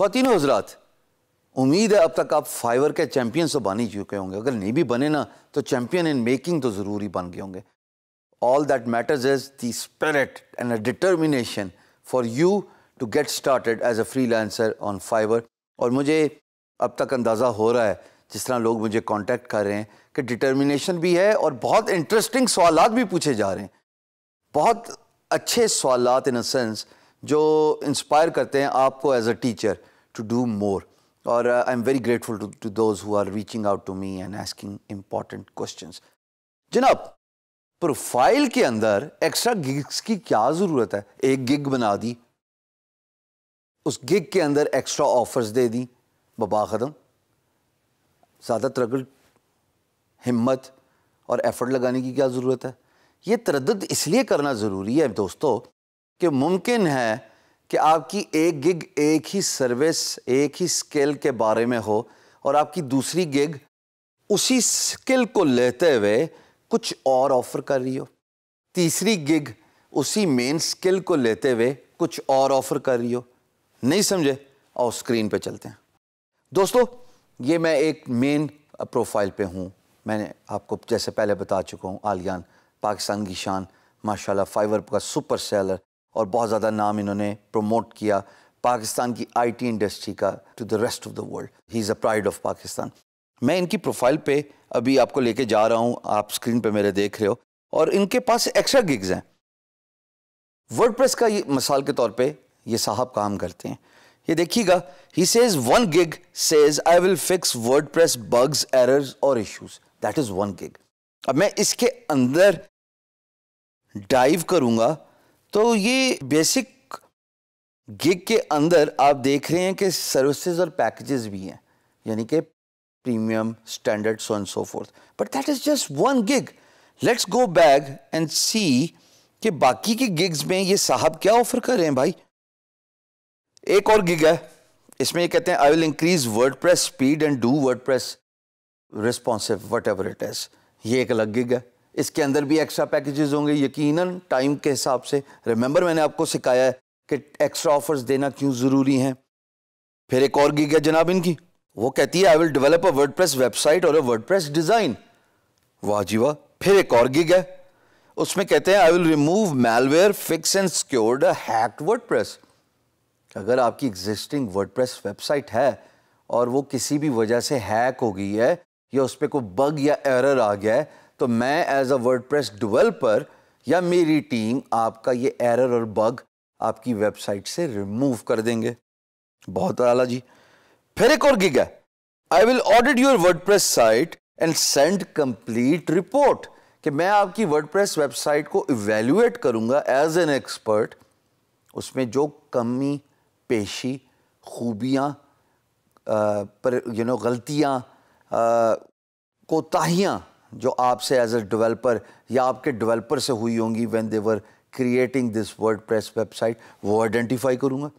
खातिन हजरात उम्मीद है अब तक आप फाइवर के चैम्पियंस तो बन ही चुके होंगे अगर नहीं भी बने ना तो चैम्पियन इन मेकिंग तो ज़रूर ही बन गए होंगे all that matters is the spirit and a determination for you to get started as a freelancer on Fiverr और मुझे अब तक अंदाज़ा हो रहा है जिस तरह लोग मुझे कॉन्टैक्ट कर रहे हैं कि डिटर्मिनेशन भी है और बहुत इंटरेस्टिंग सवाल भी पूछे जा रहे हैं बहुत अच्छे सवाल इन अ सेंस जो इंस्पायर करते हैं आपको as a teacher to do more और I am very grateful to to those who are reaching out to me and asking important questions. जनाब प्रोफाइल के अंदर एक्स्ट्रा गिग्स की क्या ज़रूरत है एक गिग बना दी उस गिग के अंदर एक्स्ट्रा ऑफर्स दे दी बबा कदम ज़्यादा तरगल हिम्मत और एफर्ट लगाने की क्या ज़रूरत है ये तरद इसलिए करना ज़रूरी है दोस्तों कि मुमकिन है कि आपकी एक गिग एक ही सर्विस एक ही स्किल के बारे में हो और आपकी दूसरी गिग उसी स्किल को लेते हुए कुछ और ऑफर कर रही हो तीसरी गिग उसी मेन स्किल को लेते हुए कुछ और ऑफर कर रही हो नहीं समझे और स्क्रीन पे चलते हैं दोस्तों ये मैं एक मेन प्रोफाइल पे हूँ मैंने आपको जैसे पहले बता चुका हूँ आलियान पाकिस्तान की शान माशाल्लाह फाइवर का सुपर सेलर और बहुत ज़्यादा नाम इन्होंने प्रमोट किया पाकिस्तान की आईटी इंडस्ट्री का to the rest of the world he is a pride of Pakistan मैं इनकी प्रोफाइल पे अभी आपको लेके जा रहा हूँ आप स्क्रीन पे मेरे देख रहे हो और इनके पास एक्स्ट्रा गिग्स हैं वर्ड का ये मिसाल के तौर पर ये साहब काम करते हैं ये देखिएगा he says one gig says I will fix WordPress bugs errors और issues that is one gig अब मैं इसके अंदर डाइव करूंगा तो ये बेसिक गिग के अंदर आप देख रहे हैं कि सर्विसेज और पैकेजेस भी हैं यानी कि premium standard so and so forth but that is just one gig let's go back and see कि बाकी के गिग्स में ये साहब क्या ऑफर कर रहे हैं भाई एक और गिग है इसमें ये कहते हैं I will increase WordPress speed and do WordPress responsive whatever it is ये एक अलग गिग है इसके अंदर भी एक्स्ट्रा पैकेजेस होंगे यकीनन टाइम के हिसाब से रिमेंबर मैंने आपको सिखाया है कि एक्स्ट्रा ऑफर्स देना क्यों ज़रूरी हैं फिर एक और गीग है जनाब इनकी वो कहती है I will develop a word website और अ वर्ड डिज़ाइन वाह जी वाह फिर एक और गीग है उसमें कहते हैं I will remove malware fix and secured hacked WordPress अगर आपकी एग्जिस्टिंग वर्डप्रेस वेबसाइट है और वो किसी भी वजह से हैक हो गई है या उस पर कोई बग या एरर आ गया है तो मैं एज अ प्रेस डिवेल्पर या मेरी टीम आपका ये एरर और बग आपकी वेबसाइट से रिमूव कर देंगे बहुत आला जी फिर एक और गिग है I will audit your press site and send complete report कि मैं आपकी वर्ड प्रेस वेबसाइट को इवेल्युएट करूंगा एज एन एक्सपर्ट उसमें जो कमी पेशी खूबियां पर यू नो गलतियां कोताहियां जो आपसे एज ए डेवलपर या आपके डेवलपर से हुई होंगी when they were creating this WordPress website वो आइडेंटिफाई करूँगा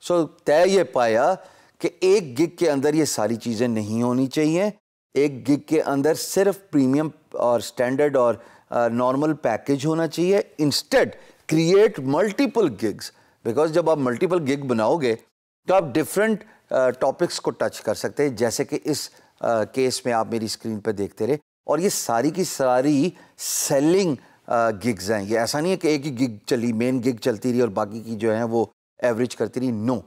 सो so, तय ये पाया कि एक गिग के अंदर ये सारी चीज़ें नहीं होनी चाहिए एक गिग के अंदर सिर्फ प्रीमियम और स्टैंडर्ड और नॉर्मल पैकेज होना चाहिए instead create multiple gigs because जब आप मल्टीपल गिग बनाओगे तो आप डिफरेंट टॉपिक्स को टच कर सकते हैं जैसे कि इस केस में आप मेरी स्क्रीन पर देखते रहे और ये सारी की सारी सेलिंग गिग्स हैं ये ऐसा नहीं है कि एक ही गिग चली मेन गिग चलती रही और बाकी की जो है वो एवरेज करती रही no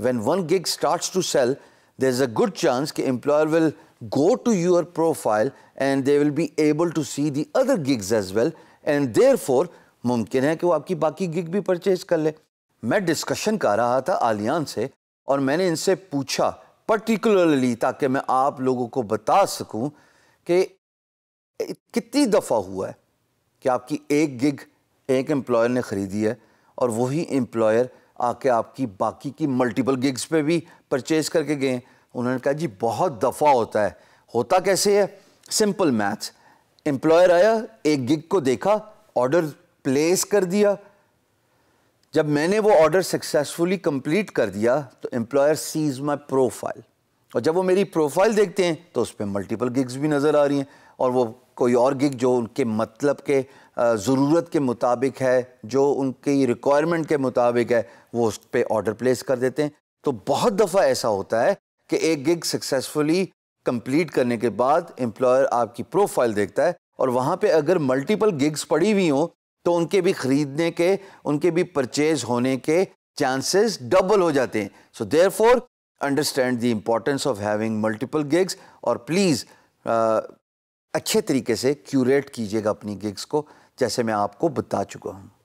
when one gig starts to sell there is a good chance कि employer will go to your profile and they will be able to see the other gigs as well and therefore मुमकिन है कि वो आपकी बाकी gig भी purchase कर ले मैं डिस्कशन कर रहा था आलियान से और मैंने इनसे पूछा पर्टिकुलरली ताकि मैं आप लोगों को बता सकूं कि कितनी दफ़ा हुआ है कि आपकी एक गिग एक एम्प्लॉयर ने ख़रीदी है और वही एम्प्लॉयर आके आपकी बाकी की मल्टीपल गिग्स पे भी परचेज़ करके गए उन्होंने कहा जी बहुत दफ़ा होता है होता कैसे है सिंपल मैथ्स एम्प्लॉयर आया एक गिग को देखा ऑर्डर प्लेस कर दिया जब मैंने वो ऑर्डर सक्सेसफुली कंप्लीट कर दिया तो एम्प्लॉयर सीज माई प्रोफाइल और जब वो मेरी प्रोफाइल देखते हैं तो उस पर मल्टीपल गिग्स भी नज़र आ रही हैं और वो कोई और गिग जो उनके मतलब के ज़रूरत के मुताबिक है जो उनकी रिक्वायरमेंट के मुताबिक है वो उस पर ऑर्डर प्लेस कर देते हैं तो बहुत दफ़ा ऐसा होता है कि एक गिग सक्सेसफुली कंप्लीट करने के बाद एम्प्लॉयर आपकी प्रोफाइल देखता है और वहाँ पे अगर मल्टीपल गिग्स पड़ी हुई हों तो उनके भी ख़रीदने के उनके भी परचेज होने के चांसेस डबल हो जाते हैं so therefore understand the importance of having multiple gigs और प्लीज़ अच्छे तरीके से क्यूरेट कीजिएगा अपनी गिग्स को जैसे मैं आपको बता चुका हूँ